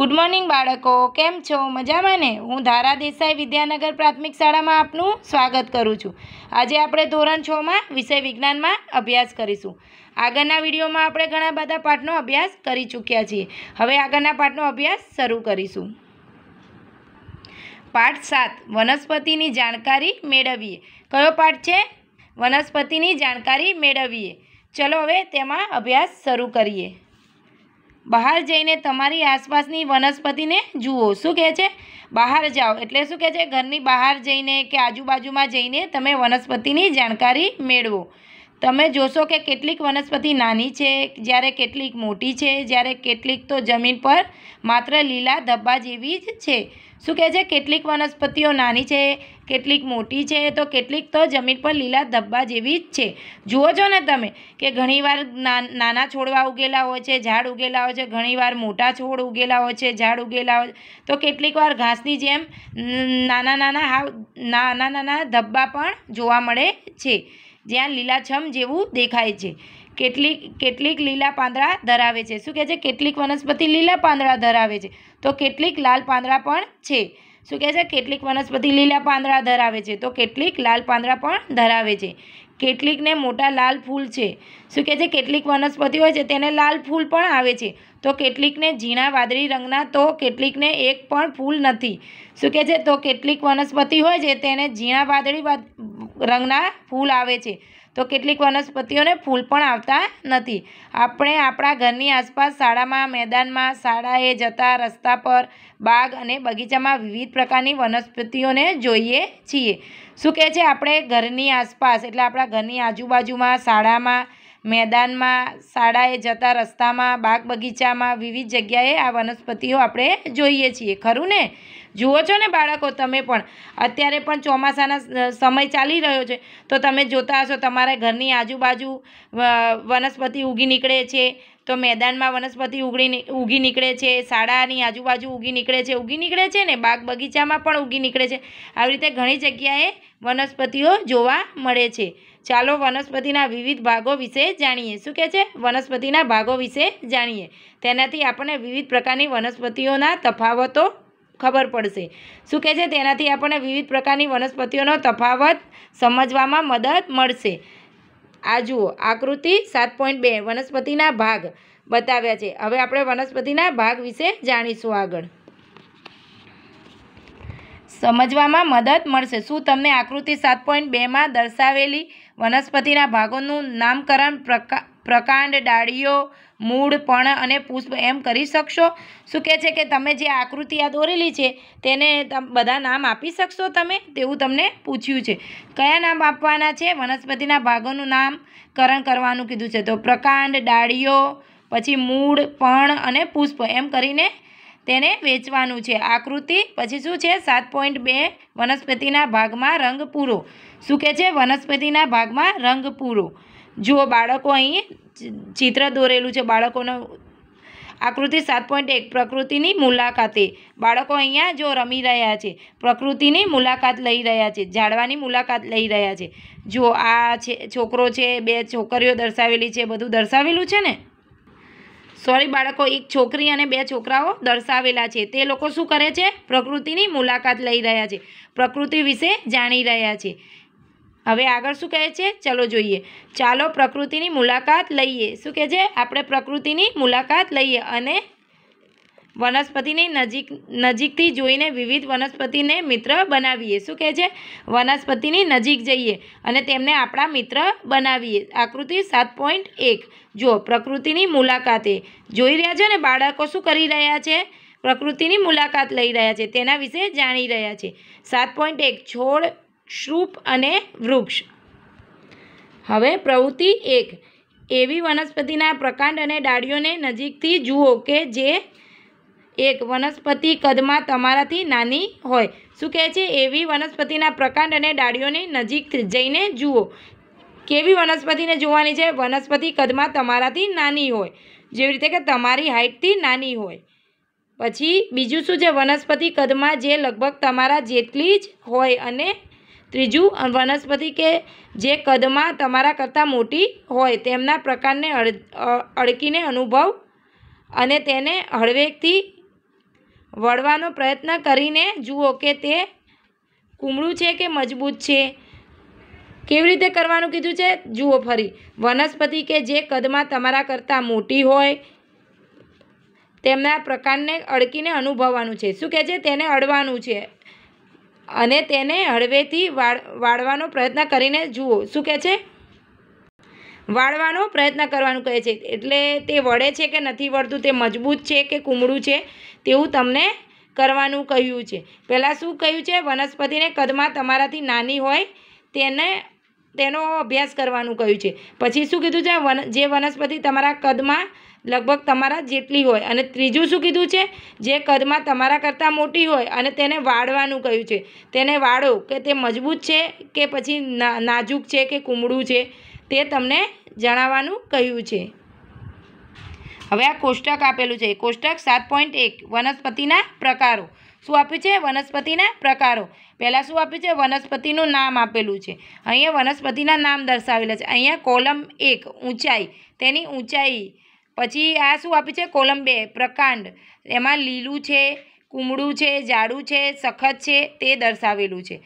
good morning બાળકો કેમ છો મજામાં ને હું ધારા દેસાઈ વિદ્યાનગર પ્રાથમિક શાળામાં આપનું સ્વાગત કરું છું આજે આપણે ધોરણ છમાં વિષય વિજ્ઞાનમાં અભ્યાસ કરીશું આગળના વિડીયોમાં આપણે ઘણા બધા પાઠનો અભ્યાસ કરી ચૂક્યા છીએ હવે આગળના પાઠનો અભ્યાસ શરૂ કરીશું પાઠ સાત વનસ્પતિની જાણકારી મેળવીએ કયો પાઠ છે વનસ્પતિની જાણકારી મેળવીએ ચલો હવે તેમાં અભ્યાસ શરૂ કરીએ બહાર જઈને તમારી આસપાસની વનસ્પતિને જુઓ શું કહે છે બહાર જાઓ એટલે શું કહે છે ઘરની બહાર જઈને કે આજુબાજુમાં જઈને તમે વનસ્પતિની જાણકારી મેળવો તમે જોશો કે કેટલીક વનસ્પતિ નાની છે જ્યારે કેટલીક મોટી છે જ્યારે કેટલીક તો જમીન પર માત્ર લીલા ધબ્બા જેવી જ છે શું કહે છે કેટલીક વનસ્પતિઓ નાની છે કેટલીક મોટી છે તો કેટલીક તો જમીન પર લીલા ધબ્બા જેવી જ છે જુઓ છો ને તમે કે ઘણીવાર નાના છોડવા ઉગેલા હોય છે ઝાડ ઉગેલા હોય છે ઘણીવાર મોટા છોડ ઉગેલા હોય છે ઝાડ ઉગેલા હોય તો કેટલીક વાર ઘાસની જેમ નાના નાના હાવ નાના નાના ધબ્બા પણ જોવા મળે છે જ્યાં લીલાછમ જેવું દેખાય છે કેટલીક કેટલીક લીલા પાંદડા ધરાવે છે શું કહે છે કેટલીક વનસ્પતિ લીલા પાંદડા ધરાવે છે તો કેટલીક લાલ પાંદડા પણ છે શું કહે છે કેટલીક વનસ્પતિ લીલા પાંદડા ધરાવે છે તો કેટલીક લાલ પાંદડા પણ ધરાવે છે કેટલીકને મોટા લાલ ફૂલ છે શું કહે છે કેટલીક વનસ્પતિ હોય છે તેને લાલ ફૂલ પણ આવે છે તો કેટલીકને ઝીણા વાદળી રંગના તો કેટલીકને એક પણ ફૂલ નથી શું કહે છે તો કેટલીક વનસ્પતિ હોય છે તેને ઝીણા વાદળી રંગના ફૂલ આવે છે તો કેટલીક વનસ્પતિઓને ફૂલ પણ આવતા નથી આપણે આપણા ઘરની આસપાસ શાળામાં મેદાનમાં શાળાએ જતા રસ્તા પર બાગ અને બગીચામાં વિવિધ પ્રકારની વનસ્પતિઓને જોઈએ છીએ શું કહે છે આપણે ઘરની આસપાસ એટલે આપણા ઘરની આજુબાજુમાં શાળામાં મેદાનમાં શાળાએ જતા રસ્તામાં બાગ બગીચામાં વિવિધ જગ્યાએ આ વનસ્પતિઓ આપણે જોઈએ છીએ ખરું ને જુઓ છો ને બાળકો તમે પણ અત્યારે પણ ચોમાસાના સમય ચાલી રહ્યો છે તો તમે જોતા હશો તમારા ઘરની આજુબાજુ વનસ્પતિ ઉગી નીકળે છે તો મેદાનમાં વનસ્પતિ ઉગડી ઉગી નીકળે છે શાળાની આજુબાજુ ઉગી નીકળે છે ઉગી નીકળે છે ને બાગ બગીચામાં પણ ઉગી નીકળે છે આવી રીતે ઘણી જગ્યાએ વનસ્પતિઓ જોવા મળે છે ચાલો વનસ્પતિના વિવિધ ભાગો વિશે જાણીએ શું કહે છે વનસ્પતિના ભાગો વિશે જાણીએ તેનાથી આપણને વિવિધ પ્રકારની વનસ્પતિઓના તફાવતો ખબર પડશે શું કહે છે તેનાથી આપણને વિવિધ પ્રકારની વનસ્પતિઓનો તફાવત સમજવામાં મદદ મળશે આ જુઓ આકૃતિ સાત પોઈન્ટ બે વનસ્પતિના ભાગ બતાવ્યા છે હવે આપણે વનસ્પતિના ભાગ વિશે જાણીશું આગળ સમજવામાં મદદ મળશે શું તમને આકૃતિ સાત પોઈન્ટ બેમાં દર્શાવેલી વનસ્પતિના ભાગોનું નામકરણ પ્રકા પ્રકાંડ ડાળીઓ મૂળ પણ અને પુષ્પ એમ કરી શકશો શું કહે છે કે તમે જે આકૃતિ આ દોરેલી છે તેને બધા નામ આપી શકશો તમે તેવું તમને પૂછ્યું છે કયા નામ આપવાના છે વનસ્પતિના ભાગોનું નામકરણ કરવાનું કીધું છે તો પ્રકાંડ ડાળીઓ પછી મૂળ પણ અને પુષ્પ એમ કરીને તેને વેચવાનું છે આકૃતિ પછી શું છે સાત પોઈન્ટ બે વનસ્પતિના ભાગમાં રંગ પૂરો શું કહે છે વનસ્પતિના ભાગમાં રંગ પૂરો જુઓ બાળકો અહીં ચિત્ર દોરેલું છે બાળકોનો આકૃતિ સાત પોઈન્ટ એક પ્રકૃતિની મુલાકાતે બાળકો અહીંયા જો રમી રહ્યા છે પ્રકૃતિની મુલાકાત લઈ રહ્યા છે ઝાડવાની મુલાકાત લઈ રહ્યા છે જો આ છે છોકરો છે બે છોકરીઓ દર્શાવેલી છે બધું દર્શાવેલું છે ને સોરી બાળકો એક છોકરી અને બે છોકરાઓ દર્શાવેલા છે તે લોકો શું કરે છે પ્રકૃતિની મુલાકાત લઈ રહ્યા છે પ્રકૃતિ વિશે જાણી રહ્યા છે હવે આગળ શું કહે છે ચલો જોઈએ ચાલો પ્રકૃતિની મુલાકાત લઈએ શું કહે છે આપણે પ્રકૃતિની મુલાકાત લઈએ અને વનસ્પતિની નજીક નજીકથી જોઈને વિવિધ વનસ્પતિને મિત્ર બનાવીએ શું કહે છે વનસ્પતિની નજીક જઈએ અને તેમને આપણા મિત્ર બનાવીએ આકૃતિ સાત પોઈન્ટ એક જો પ્રકૃતિની મુલાકાતે જોઈ રહ્યા છે ને બાળકો શું કરી રહ્યા છે પ્રકૃતિની મુલાકાત લઈ રહ્યા છે તેના વિશે જાણી રહ્યા છે સાત પોઈન્ટ એક છોડ શ્રૂપ અને વૃક્ષ હવે પ્રવૃત્તિ એક એવી વનસ્પતિના પ્રકાંડ અને ડાળીઓને નજીકથી જુઓ કે જે એક વનસ્પતિ કદમાં તમારાથી નાની હોય શું કહે છે એવી વનસ્પતિના પ્રકાંડ અને ડાળીઓની નજીક જઈને જુઓ કેવી વનસ્પતિને જોવાની છે વનસ્પતિ કદમાં તમારાથી નાની હોય જેવી રીતે કે તમારી હાઇટથી નાની હોય પછી બીજું શું છે વનસ્પતિ કદમાં જે લગભગ તમારા જેટલી જ હોય અને ત્રીજું વનસ્પતિ કે જે કદમાં તમારા કરતાં મોટી હોય તેમના પ્રકારને અડકીને અનુભવ અને તેને હળવેકથી વળવાનો પ્રયત્ન કરીને જુઓ કે તે કુમળું છે કે મજબૂત છે કેવી રીતે કરવાનું કીધું છે જુઓ ફરી વનસ્પતિ કે જે કદમાં તમારા કરતાં મોટી હોય તેમના પ્રકારને અડકીને અનુભવવાનું છે શું કહે છે તેને અડવાનું છે અને તેને હળવેથી વાળ વાળવાનો પ્રયત્ન કરીને જુઓ શું કહે છે વાળવાનો પ્રયત્ન કરવાનું કહે છે એટલે તે વળે છે કે નથી વળતું તે મજબૂત છે કે કુમળું છે તેવું તમને કરવાનું કહ્યું છે પહેલાં શું કહ્યું છે વનસ્પતિને કદમાં તમારાથી નાની હોય તેને તેનો અભ્યાસ કરવાનું કહ્યું છે પછી શું કીધું છે વન જે વનસ્પતિ તમારા કદમાં લગભગ તમારા જેટલી હોય અને ત્રીજું શું કીધું છે જે કદમાં તમારા કરતાં મોટી હોય અને તેને વાળવાનું કહ્યું છે તેને વાળો કે તે મજબૂત છે કે પછી નાજુક છે કે કુમળું છે તે તમને જણાવવાનું કહ્યું છે હવે આ કોષ્ટક આપેલું છે કોષ્ટક સાત પોઈન્ટ એક વનસ્પતિના પ્રકારો શું આપ્યું છે વનસ્પતિના પ્રકારો પહેલાં શું આપ્યું છે વનસ્પતિનું નામ આપેલું છે અહીંયા વનસ્પતિના નામ દર્શાવેલા છે અહીંયા કોલમ એક ઊંચાઈ તેની ઊંચાઈ પછી આ શું આપ્યું છે કોલમ બે પ્રકાંડ એમાં લીલું છે કુમળું છે જાડું છે સખત છે તે દર્શાવેલું છે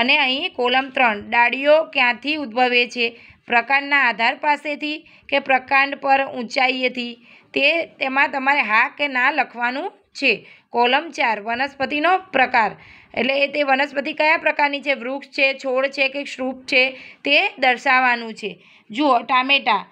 અને અહીં કોલમ ત્રણ ડાળીઓ ક્યાંથી ઉદ્ભવે છે પ્રકાંડના આધાર પાસેથી કે પ્રકાંડ પર ઊંચાઈએથી તે તેમાં તમારે હા કે ના લખવાનું છે કોલમ ચાર વનસ્પતિનો પ્રકાર એટલે એ તે વનસ્પતિ કયા પ્રકારની છે વૃક્ષ છે છોડ છે કે શ્રુપ છે તે દર્શાવવાનું છે જુઓ ટામેટા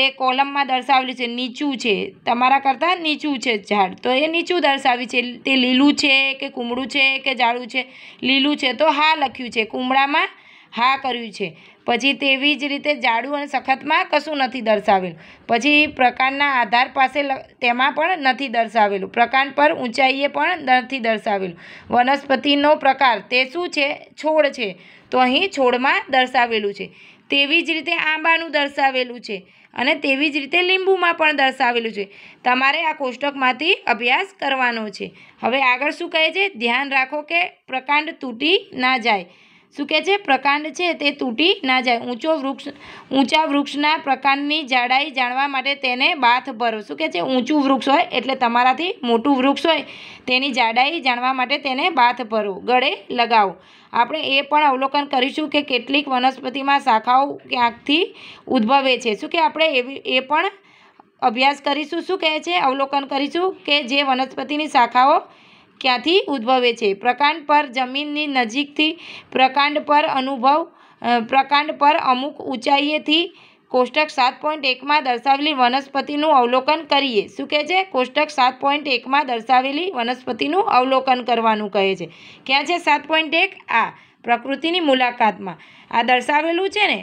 તે કોલમમાં દર્શાવેલું છે નીચું છે તમારા કરતાં નીચું છે ઝાડ તો એ નીચું દર્શાવ્યું છે તે લીલું છે કે કુમળું છે કે ઝાડું છે લીલું છે તો હા લખ્યું છે કુમળામાં હા કર્યું છે પછી તેવી જ રીતે જાડું અને સખતમાં કશું નથી દર્શાવેલું પછી પ્રકાંડના આધાર પાસે તેમાં પણ નથી દર્શાવેલું પ્રકાંડ પર ઊંચાઈએ પણ નથી દર્શાવેલું વનસ્પતિનો પ્રકાર તે શું છે છોડ છે તો અહીં છોડમાં દર્શાવેલું છે તેવી જ રીતે આંબાનું દર્શાવેલું છે અને તેવી જ રીતે લીંબુમાં પણ દર્શાવેલું છે તમારે આ કોષ્ટકમાંથી અભ્યાસ કરવાનો છે હવે આગળ શું કહે છે ધ્યાન રાખો કે પ્રકાંડ તૂટી ના જાય શું કહે છે પ્રકાંડ છે તે તૂટી ના જાય ઊંચો વૃક્ષ ઊંચા વૃક્ષના પ્રકાંડની જાડાઈ જાણવા માટે તેને બાથ ભરો શું કહે છે ઊંચું વૃક્ષ હોય એટલે તમારાથી મોટું વૃક્ષ હોય તેની જાડાઈ જાણવા માટે તેને બાથ ભરો ગળે લગાવો આપણે એ પણ અવલોકન કરીશું કે કેટલીક વનસ્પતિમાં શાખાઓ ક્યાંકથી ઉદ્ભવે છે શું કે આપણે એવી એ પણ અભ્યાસ કરીશું શું કહે છે અવલોકન કરીશું કે જે વનસ્પતિની શાખાઓ ક્યાંથી ઉદ્ભવે છે પ્રકાંડ પર જમીનની નજીકથી પ્રકાંડ પર અનુભવ પ્રકાંડ પર અમુક ઊંચાઈએથી કોષ્ટક સાત પોઈન્ટ એકમાં દર્શાવેલી વનસ્પતિનું અવલોકન કરીએ શું કહે છે કોષ્ટક સાત પોઈન્ટ એકમાં દર્શાવેલી વનસ્પતિનું અવલોકન કરવાનું કહે છે ક્યાં છે સાત પોઈન્ટ એક આ પ્રકૃતિની મુલાકાતમાં આ દર્શાવેલું છે ને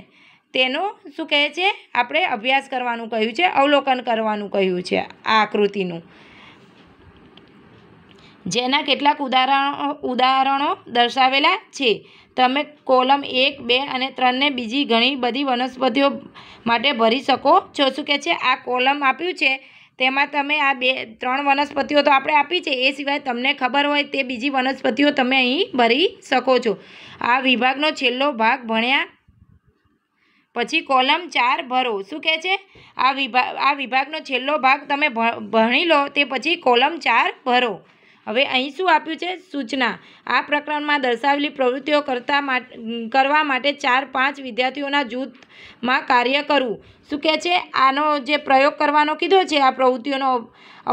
તેનો શું કહે છે આપણે અભ્યાસ કરવાનું કહ્યું છે અવલોકન કરવાનું કહ્યું છે આ આકૃતિનું જેના કેટલાક ઉદાહરણો ઉદાહરણો દર્શાવેલા છે તમે કોલમ એક બે અને ત્રણને બીજી ઘણી બધી વનસ્પતિઓ માટે ભરી શકો છો શું કે છે આ કોલમ આપ્યું છે તેમાં તમે આ બે ત્રણ વનસ્પતિઓ તો આપણે આપી છે એ સિવાય તમને ખબર હોય તે બીજી વનસ્પતિઓ તમે અહીં ભરી શકો છો આ વિભાગનો છેલ્લો ભાગ ભણ્યા પછી કોલમ ચાર ભરો શું કહે છે આ વિભાગ આ વિભાગનો છેલ્લો ભાગ તમે ભણી લો તે પછી કોલમ ચાર ભરો હવે અહીં શું આપ્યું છે સૂચના આ પ્રકરણમાં દર્શાવેલી પ્રવૃત્તિઓ કરતા કરવા માટે ચાર પાંચ વિદ્યાર્થીઓના જૂથમાં કાર્ય કરવું શું કહે છે આનો જે પ્રયોગ કરવાનો કીધો છે આ પ્રવૃત્તિઓનો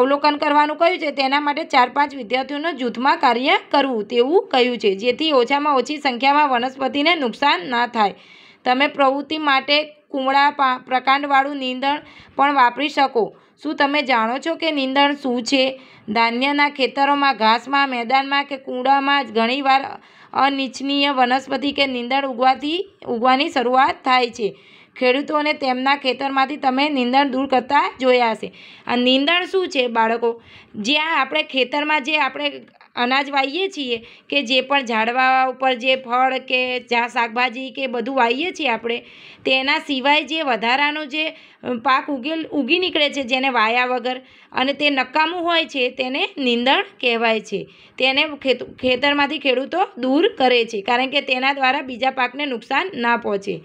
અવલોકન કરવાનું કહ્યું છે તેના માટે ચાર પાંચ વિદ્યાર્થીઓના જૂથમાં કાર્ય કરવું તેવું કહ્યું છે જેથી ઓછામાં ઓછી સંખ્યામાં વનસ્પતિને નુકસાન ના થાય તમે પ્રવૃત્તિ માટે કુમળા પ્રકાંડવાળું નીંદણ પણ વાપરી શકો શું તમે જાણો છો કે નીંદણ શું છે ધાન્યના ખેતરોમાં ઘાસમાં મેદાનમાં કે કૂડામાં ઘણીવાર અનિચ્છનીય વનસ્પતિ કે નીંદણ ઉગવાથી ઉગવાની શરૂઆત થાય છે ખેડૂતોને તેમના ખેતરમાંથી તમે નીંદણ દૂર કરતા જોયા હશે આ નીંદણ શું છે બાળકો જ્યાં આપણે ખેતરમાં જે આપણે અનાજ વાવીએ છીએ કે જે પણ ઝાડવા ઉપર જે ફળ કે જ્યાં શાકભાજી કે બધું વાવીએ છીએ આપણે તેના સિવાય જે વધારાનો જે પાક ઉગેલ ઉગી નીકળે છે જેને વાયા વગર અને તે નકામું હોય છે તેને નીંદણ કહેવાય છે તેને ખેતરમાંથી ખેડૂતો દૂર કરે છે કારણ કે તેના દ્વારા બીજા પાકને નુકસાન ના પહોંચે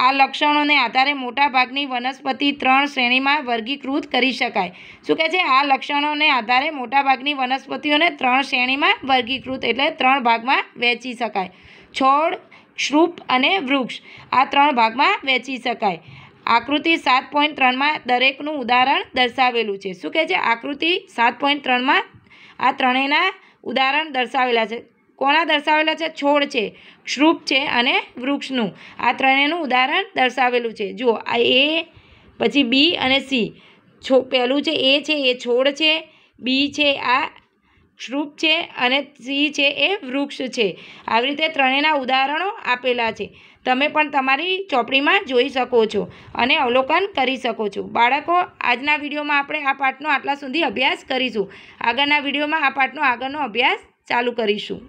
આ લક્ષણોને આધારે મોટાભાગની વનસ્પતિ ત્રણ શ્રેણીમાં વર્ગીકૃત કરી શકાય શું કહે છે આ લક્ષણોને આધારે મોટાભાગની વનસ્પતિઓને ત્રણ શ્રેણીમાં વર્ગીકૃત એટલે ત્રણ ભાગમાં વેચી શકાય છોડ ક્ષુપ અને વૃક્ષ આ ત્રણ ભાગમાં વેચી શકાય આકૃતિ સાત પોઈન્ટ ત્રણમાં દરેકનું ઉદાહરણ દર્શાવેલું છે શું કહે છે આકૃતિ સાત પોઈન્ટ ત્રણમાં આ ત્રણેયના ઉદાહરણ દર્શાવેલા છે કોના દર્શાવેલા છે છોડ છે શ્રુપ છે અને વૃક્ષનું આ ત્રણેયનું ઉદાહરણ દર્શાવેલું છે જુઓ આ એ પછી બી અને સી છો પહેલું છે એ છે એ છોડ છે બી છે આ ક્ષૃપ છે અને સી છે એ વૃક્ષ છે આવી રીતે ત્રણેયના ઉદાહરણો આપેલા છે તમે પણ તમારી ચોપડીમાં જોઈ શકો છો અને અવલોકન કરી શકો છો બાળકો આજના વિડીયોમાં આપણે આ પાઠનો આટલા સુધી અભ્યાસ કરીશું આગળના વિડીયોમાં આ પાઠનો આગળનો અભ્યાસ ચાલુ કરીશું